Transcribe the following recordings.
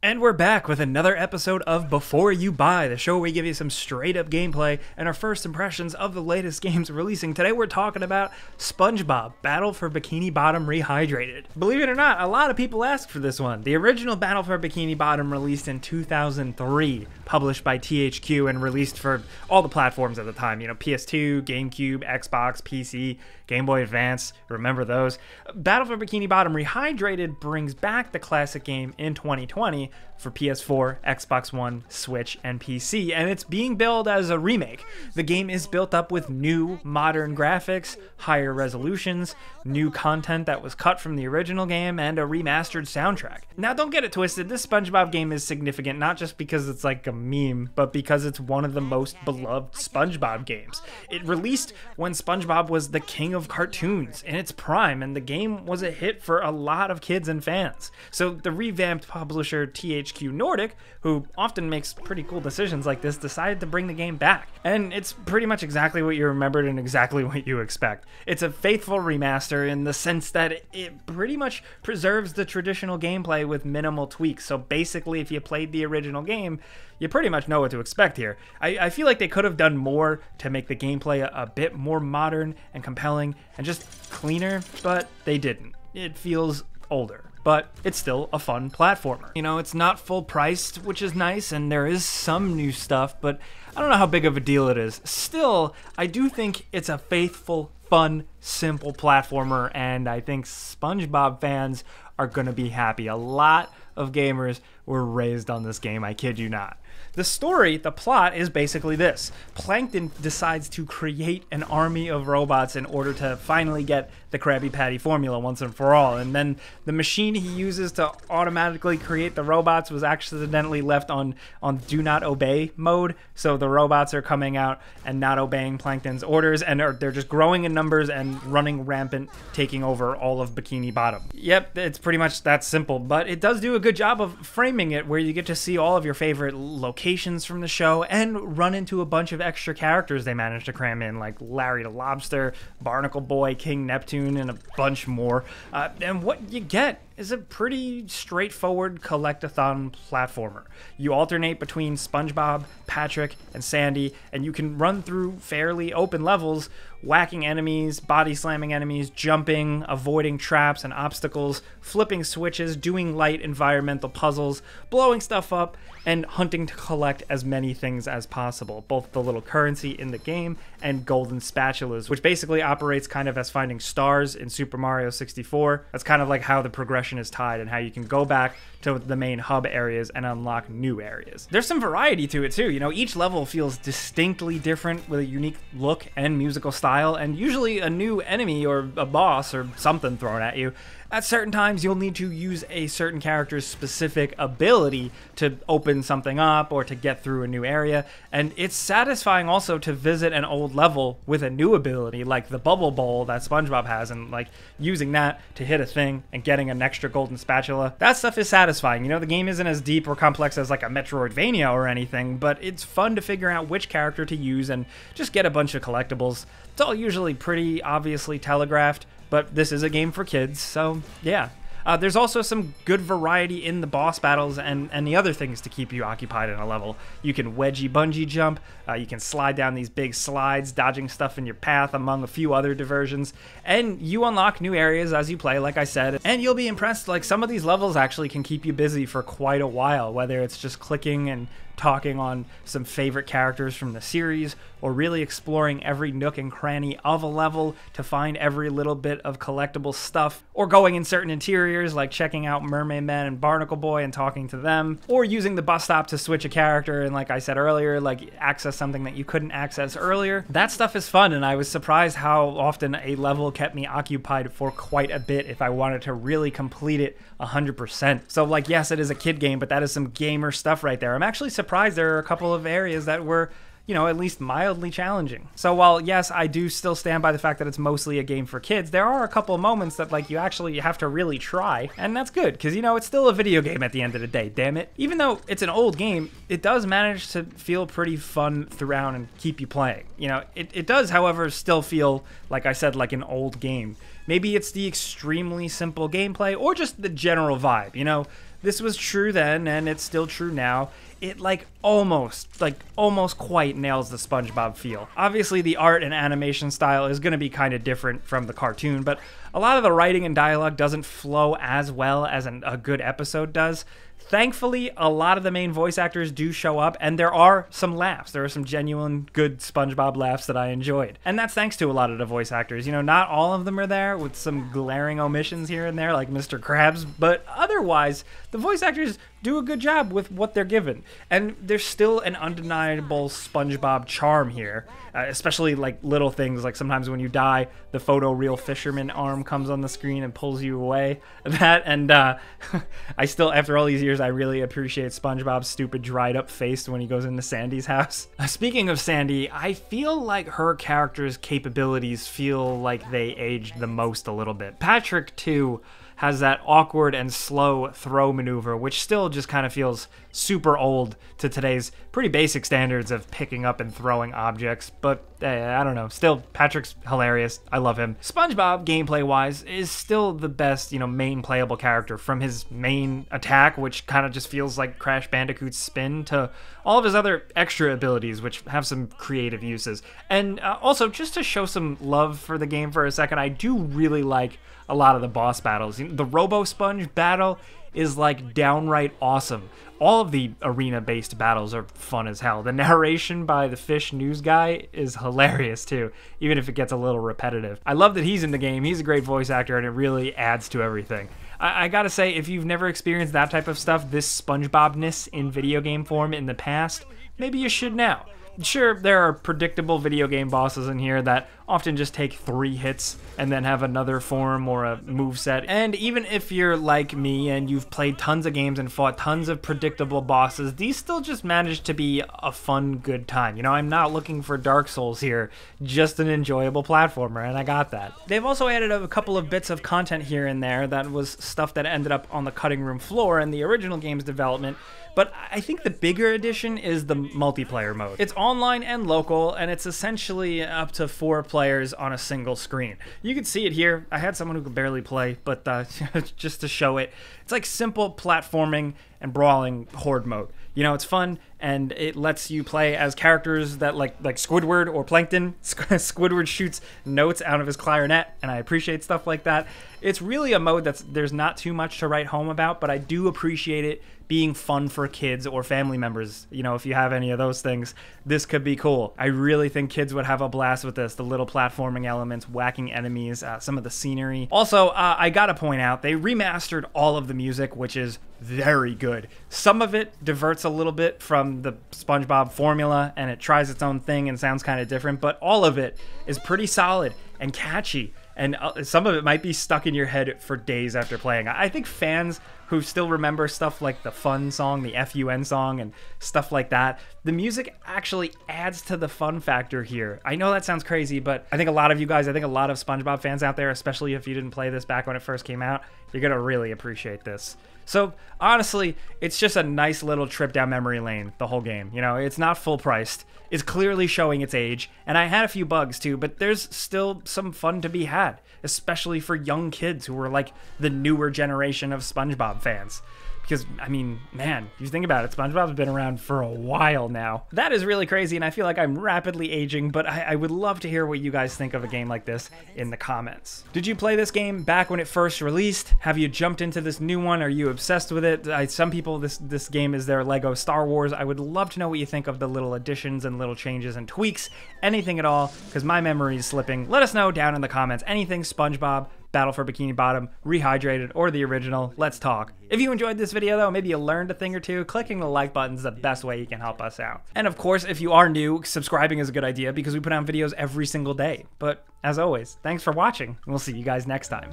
And we're back with another episode of Before You Buy, the show where we give you some straight up gameplay and our first impressions of the latest games releasing. Today we're talking about SpongeBob Battle for Bikini Bottom Rehydrated. Believe it or not, a lot of people asked for this one. The original Battle for Bikini Bottom released in 2003 published by THQ and released for all the platforms at the time. You know, PS2, GameCube, Xbox, PC, Game Boy Advance. Remember those? Battle for Bikini Bottom Rehydrated brings back the classic game in 2020 for PS4, Xbox One, Switch, and PC, and it's being billed as a remake. The game is built up with new, modern graphics, higher resolutions, new content that was cut from the original game, and a remastered soundtrack. Now, don't get it twisted, this SpongeBob game is significant not just because it's like a meme, but because it's one of the most beloved SpongeBob games. It released when SpongeBob was the king of cartoons in its prime, and the game was a hit for a lot of kids and fans. So, the revamped publisher TH. THQ Nordic, who often makes pretty cool decisions like this, decided to bring the game back. And it's pretty much exactly what you remembered and exactly what you expect. It's a faithful remaster in the sense that it pretty much preserves the traditional gameplay with minimal tweaks. So basically, if you played the original game, you pretty much know what to expect here. I, I feel like they could have done more to make the gameplay a, a bit more modern and compelling and just cleaner, but they didn't. It feels older but it's still a fun platformer. You know, it's not full priced, which is nice, and there is some new stuff, but I don't know how big of a deal it is. Still, I do think it's a faithful, fun, simple platformer, and I think SpongeBob fans are gonna be happy. A lot of gamers were raised on this game, I kid you not. The story, the plot, is basically this Plankton decides to create an army of robots in order to finally get the Krabby Patty formula once and for all. And then the machine he uses to automatically create the robots was accidentally left on, on do not obey mode. So the robots are coming out and not obeying Plankton's orders, and are, they're just growing in numbers and running rampant, taking over all of Bikini Bottom. Yep, it's pretty much that simple, but it does do a good job of framing it where you get to see all of your favorite locations from the show and run into a bunch of extra characters they managed to cram in, like Larry the Lobster, Barnacle Boy, King Neptune, and a bunch more. Uh, and what you get is a pretty straightforward collectathon platformer. You alternate between SpongeBob, Patrick, and Sandy, and you can run through fairly open levels, whacking enemies, body slamming enemies, jumping, avoiding traps and obstacles, flipping switches, doing light environmental puzzles, blowing stuff up, and hunting to collect as many things as possible, both the little currency in the game and golden spatulas, which basically operates kind of as finding stars in Super Mario 64. That's kind of like how the progression is tied and how you can go back to the main hub areas and unlock new areas. There's some variety to it too, you know, each level feels distinctly different with a unique look and musical style, and usually a new enemy or a boss or something thrown at you. At certain times, you'll need to use a certain character's specific ability to open something up or to get through a new area, and it's satisfying also to visit an old level with a new ability, like the bubble bowl that SpongeBob has, and like using that to hit a thing and getting an extra golden spatula. That stuff is satisfying satisfying. You know, the game isn't as deep or complex as like a Metroidvania or anything, but it's fun to figure out which character to use and just get a bunch of collectibles. It's all usually pretty obviously telegraphed, but this is a game for kids, so yeah. Uh, there's also some good variety in the boss battles and, and the other things to keep you occupied in a level. You can wedgie bungee jump, uh, you can slide down these big slides, dodging stuff in your path, among a few other diversions, and you unlock new areas as you play, like I said, and you'll be impressed, like some of these levels actually can keep you busy for quite a while, whether it's just clicking and talking on some favorite characters from the series, or really exploring every nook and cranny of a level to find every little bit of collectible stuff, or going in certain interiors like checking out Mermaid Man and Barnacle Boy and talking to them, or using the bus stop to switch a character and, like I said earlier, like access something that you couldn't access earlier. That stuff is fun, and I was surprised how often a level kept me occupied for quite a bit if I wanted to really complete it 100%. So, like, yes, it is a kid game, but that is some gamer stuff right there. I'm actually surprised surprised there are a couple of areas that were you know, at least mildly challenging. So while yes, I do still stand by the fact that it's mostly a game for kids, there are a couple moments that like you actually have to really try, and that's good cuz you know, it's still a video game at the end of the day, damn it. Even though it's an old game, it does manage to feel pretty fun throughout and keep you playing. You know, it it does however still feel like I said like an old game. Maybe it's the extremely simple gameplay or just the general vibe, you know. This was true then and it's still true now it like almost, like almost quite nails the SpongeBob feel. Obviously the art and animation style is gonna be kind of different from the cartoon, but a lot of the writing and dialogue doesn't flow as well as an, a good episode does. Thankfully, a lot of the main voice actors do show up, and there are some laughs. There are some genuine good SpongeBob laughs that I enjoyed. And that's thanks to a lot of the voice actors. You know, not all of them are there, with some glaring omissions here and there, like Mr. Krabs, but a otherwise, the voice actors do a good job with what they're given. And there's still an undeniable SpongeBob charm here, uh, especially like little things like sometimes when you die, the photo-real fisherman arm comes on the screen and pulls you away. That and uh, I still, after all these years, I really appreciate SpongeBob's stupid dried up face when he goes into Sandy's house. Uh, speaking of Sandy, I feel like her character's capabilities feel like they aged the most a little bit. Patrick, too has that awkward and slow throw maneuver, which still just kind of feels super old to today's pretty basic standards of picking up and throwing objects. But eh, I don't know. Still, Patrick's hilarious. I love him. SpongeBob, gameplay wise, is still the best, you know, main playable character from his main attack, which kind of just feels like Crash Bandicoot's spin, to all of his other extra abilities, which have some creative uses. And uh, also, just to show some love for the game for a second, I do really like a lot of the boss battles. The Robo Sponge battle is like downright awesome. All of the arena based battles are fun as hell. The narration by the fish news guy is hilarious too, even if it gets a little repetitive. I love that he's in the game, he's a great voice actor, and it really adds to everything. I, I gotta say, if you've never experienced that type of stuff, this SpongeBobness in video game form in the past, maybe you should now sure, there are predictable video game bosses in here that often just take three hits and then have another form or a move set. And even if you're like me and you've played tons of games and fought tons of predictable bosses, these still just manage to be a fun, good time. You know, I'm not looking for Dark Souls here, just an enjoyable platformer, and I got that. They've also added a couple of bits of content here and there that was stuff that ended up on the cutting room floor in the original game's development, but I think the bigger addition is the multiplayer mode. It's online and local, and it's essentially up to four players players on a single screen. You can see it here. I had someone who could barely play, but uh, just to show it, it's like simple platforming and brawling horde mode. You know, it's fun and it lets you play as characters that like like Squidward or Plankton. Squidward shoots notes out of his clarinet, and I appreciate stuff like that. It's really a mode that's there's not too much to write home about, but I do appreciate it being fun for kids or family members. You know, if you have any of those things, this could be cool. I really think kids would have a blast with this. The little platforming elements, whacking enemies, uh, some of the scenery. Also, uh, I gotta point out, they remastered all of the music, which is very good. Some of it diverts a little bit from the SpongeBob formula and it tries its own thing and sounds kind of different, but all of it is pretty solid and catchy and uh, some of it might be stuck in your head for days after playing. I think fans who still remember stuff like the fun song, the FUN song, and stuff like that, the music actually adds to the fun factor here. I know that sounds crazy, but I think a lot of you guys, I think a lot of SpongeBob fans out there, especially if you didn't play this back when it first came out, you're going to really appreciate this. So honestly, it's just a nice little trip down memory lane the whole game. You know, it's not full priced. It's clearly showing its age, and I had a few bugs too, but there's still some fun to be had, especially for young kids who are like the newer generation of SpongeBob fans. Because, I mean, man, you think about it, SpongeBob's been around for a while now. That is really crazy, and I feel like I'm rapidly aging, but I, I would love to hear what you guys think of a game like this in the comments. Did you play this game back when it first released? Have you jumped into this new one? Are you obsessed with it? I, some people, this, this game is their Lego Star Wars. I would love to know what you think of the little additions and little changes and tweaks, anything at all, because my memory is slipping. Let us know down in the comments anything SpongeBob Battle for Bikini Bottom, Rehydrated, or the original, let's talk. If you enjoyed this video though, maybe you learned a thing or two, clicking the like button is the best way you can help us out. And of course, if you are new, subscribing is a good idea because we put out videos every single day. But as always, thanks for watching, and we'll see you guys next time.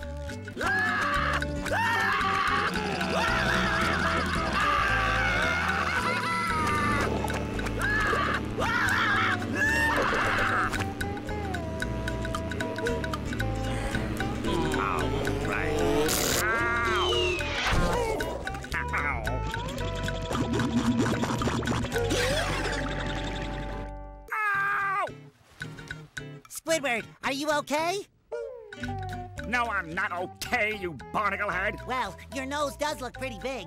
Squidward, are you okay? No, I'm not okay, you barnacle head. Well, your nose does look pretty big.